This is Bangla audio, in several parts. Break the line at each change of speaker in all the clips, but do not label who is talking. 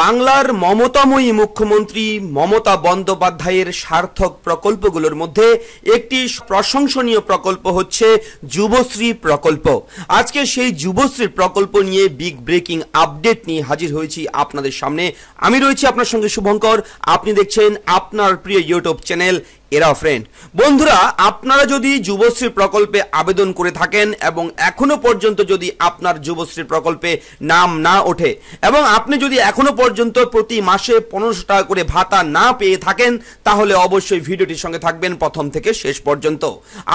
বাংলার মমতাময়ী মুখ্যমন্ত্রী মমতা বন্দ্যোপাধ্যায়ের সার্থক প্রকল্পগুলোর মধ্যে একটি প্রশংসনীয় প্রকল্প হচ্ছে যুবশ্রী প্রকল্প আজকে সেই যুবশ্রী প্রকল্প নিয়ে বিগ ব্রেকিং আপডেট নিয়ে হাজির হয়েছি আপনাদের সামনে আমি রয়েছি আপনার সঙ্গে শুভঙ্কর আপনি দেখছেন আপনার প্রিয় ইউটিউব চ্যানেল এরা ফ্রেন্ড বন্ধুরা আপনারা যদি যুবশ্রী প্রকল্পে আবেদন করে থাকেন এবং এখনো পর্যন্ত যদি আপনার যুবশ্রী প্রকল্পে নাম না ওঠে এবং আপনি যদি এখনো পর্যন্ত প্রতি মাসে পনেরোশো টাকা করে ভাতা না পেয়ে থাকেন তাহলে অবশ্যই ভিডিওটির সঙ্গে থাকবেন প্রথম থেকে শেষ পর্যন্ত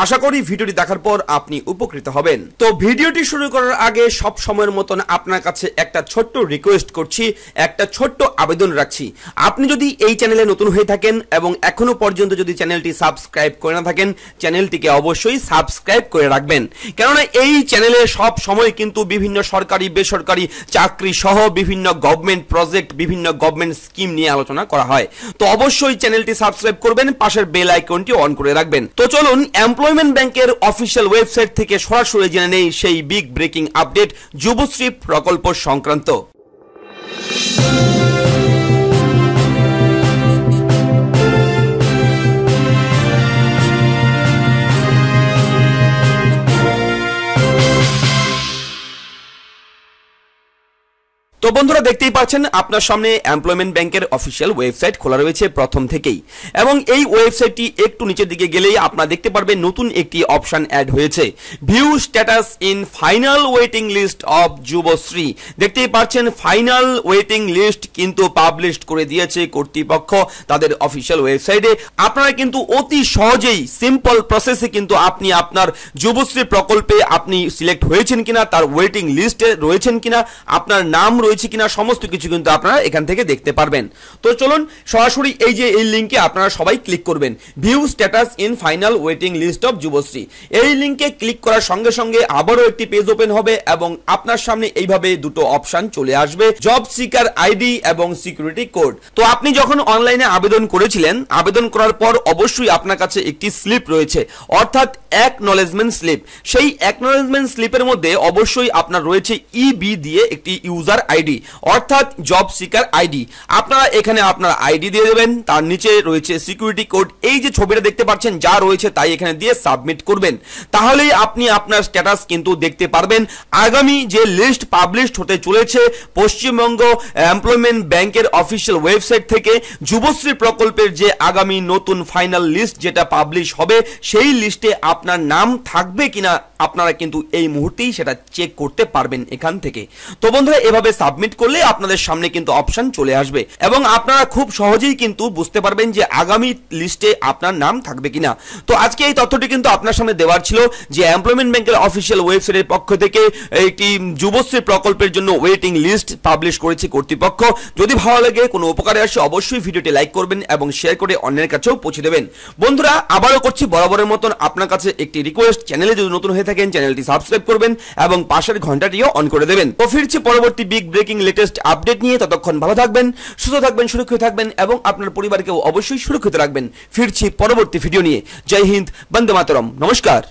আশা করি ভিডিওটি দেখার পর আপনি উপকৃত হবেন তো ভিডিওটি শুরু করার আগে সব সময়ের মতন আপনার কাছে একটা ছোট্ট রিকোয়েস্ট করছি একটা ছোট্ট আবেদন রাখছি আপনি যদি এই চ্যানেলে নতুন হয়ে থাকেন এবং এখনো পর্যন্ত যদি চ্যানেল চ্যানেলটি সাবস্ক্রাইব করে না থাকেন চ্যানেলটিকে অবশ্যই সাবস্ক্রাইব করে রাখবেন কেননা এই চ্যানেলে সব সময় কিন্তু বিভিন্ন সরকারি বেসরকারি চাকরি সহ বিভিন্ন গভর্নমেন্ট প্রজেক্ট বিভিন্ন গভর্নমেন্ট স্কিম নিয়ে আলোচনা করা হয় তো অবশ্যই চ্যানেলটি সাবস্ক্রাইব করবেন পাশের বেল আইকনটি অন করে রাখবেন তো চলুন এমপ্লয়মেন্ট ব্যাংকের অফিসিয়াল ওয়েবসাইট থেকে সরাসরি জেনে নেই সেই বিগ ব্রেকিং আপডেট যুবশ্রী প্রকল্প সংক্রান্ত তো বন্ধুরা দেখতেই পাচ্ছেন আপনার সামনে এমপ্লয়মেন্ট ব্যাংকের অফিসিয়াল ওয়েবসাইট খোলা রয়েছে প্রথম থেকেই এবং এই ওয়েবসাইটটি একটু নিচের দিকে গেলেই আপনারা দেখতে পারবেন নতুন একটি অপশন অ্যাড হয়েছে view status in final waiting list of Yuvashree দেখতেই পাচ্ছেন ফাইনাল ওয়েটিং লিস্ট কিন্তু পাবলিশ করে দিয়েছে কর্তৃপক্ষ তাদের অফিসিয়াল ওয়েবসাইটে আপনারা কিন্তু অতি সহজেই সিম্পল প্রসেসে কিন্তু আপনি আপনার যুবশ্রী প্রকল্পে আপনি সিলেক্ট হয়েছেন কিনা তার ওয়েটিং লিস্টে রয়েছেন কিনা আপনার নাম রয়েছে রয়েছে কিনা সমস্ত কিছু কিন্তু আপনারা এখান থেকে দেখতে পারবেন তো চলুন সরাসরি এই যে এই লিঙ্কে আপনারা সবাই ক্লিক করবেন view status in final waiting list of Yuvashree এই লিঙ্কে ক্লিক করার সঙ্গে সঙ্গে আবারও একটি পেজ ওপেন হবে এবং আপনার সামনে এইভাবে দুটো অপশান চলে আসবে জব সিকার আইডি এবং সিকিউরিটি কোড তো আপনি যখন অনলাইনে আবেদন করেছিলেন আবেদন করার পর অবশ্যই আপনার কাছে একটি স্লিপ রয়েছে অর্থাৎ অ্যাকনোলেজমেন্ট স্লিপ সেই অ্যাকনোলেজমেন্ট স্লিপের মধ্যে অবশ্যই আপনার রয়েছে ইবি e দিয়ে একটি ইউজার আইডি অর্থাৎ জব সিকার আইডি আপনারা এখানে আপনার আইডি দিয়ে দেবেন তার নিচে রয়েছে সিকিউরিটি কোড এই যে ছবিটা দেখতে পাচ্ছেন যা রয়েছে তাই এখানে দিয়ে সাবমিট করবেন তাহলেই আপনি আপনার স্ট্যাটাস কিন্তু দেখতে পারবেন আগামী যে লিস্ট পাবলিশড হতে চলেছে পশ্চিমবঙ্গ এমপ্লয়মেন্ট ব্যাংকের অফিসিয়াল ওয়েবসাইট থেকে যুবশ্রী প্রকল্পের যে আগামী নতুন ফাইনাল লিস্ট যেটা পাবলিশ হবে সেই লিস্টে আপ আপনার নাম থাকবে কিনা আপনারা কিন্তু এই মুহূর্তেই সেটা চেক করতে পারবেন এখান থেকে তো বন্ধুরা এভাবে সাবমিট করলে আপনাদের সামনে কিন্তু অপশন চলে আসবে এবং আপনারা খুব সহজেই কিন্তু বুঝতে পারবেন যে আগামী লিস্টে আপনার নাম থাকবে কিনা তো আজকে এই তথ্যটি কিন্তু আপনার সামনে দেওয়ার ছিল যে এমপ্লয়মেন্ট ব্যাংকের অফিসিয়াল ওয়েবসাইটের পক্ষ থেকে একটি যুবশ্রী প্রকল্পের জন্য ওয়েটিং লিস্ট পাবলিশ করেছে কর্তৃপক্ষ যদি ভালো লাগে কোনো উপকারে আসে অবশ্যই ভিডিওটি লাইক করবেন এবং শেয়ার করে অন্যের কাছেও পৌঁছে দেবেন বন্ধুরা আবারও করছি বরাবরের মতন আপনার কাছে কাছে একটি রিকোয়েস্ট চ্যানেলে যদি নতুন হয়ে থাকেন চ্যানেলটি সাবস্ক্রাইব করবেন এবং পাশের ঘন্টাটিও অন করে দেবেন তো ফিরছি পরবর্তী বিগ ব্রেকিং লেটেস্ট আপডেট নিয়ে ততক্ষণ ভালো থাকবেন সুস্থ থাকবেন সুরক্ষিত থাকবেন এবং আপনার পরিবারকেও অবশ্যই সুরক্ষিত রাখবেন ফিরছি পরবর্তী ভিডিও নিয়ে জয় হিন্দ বন্দে মাতরম নমস্কার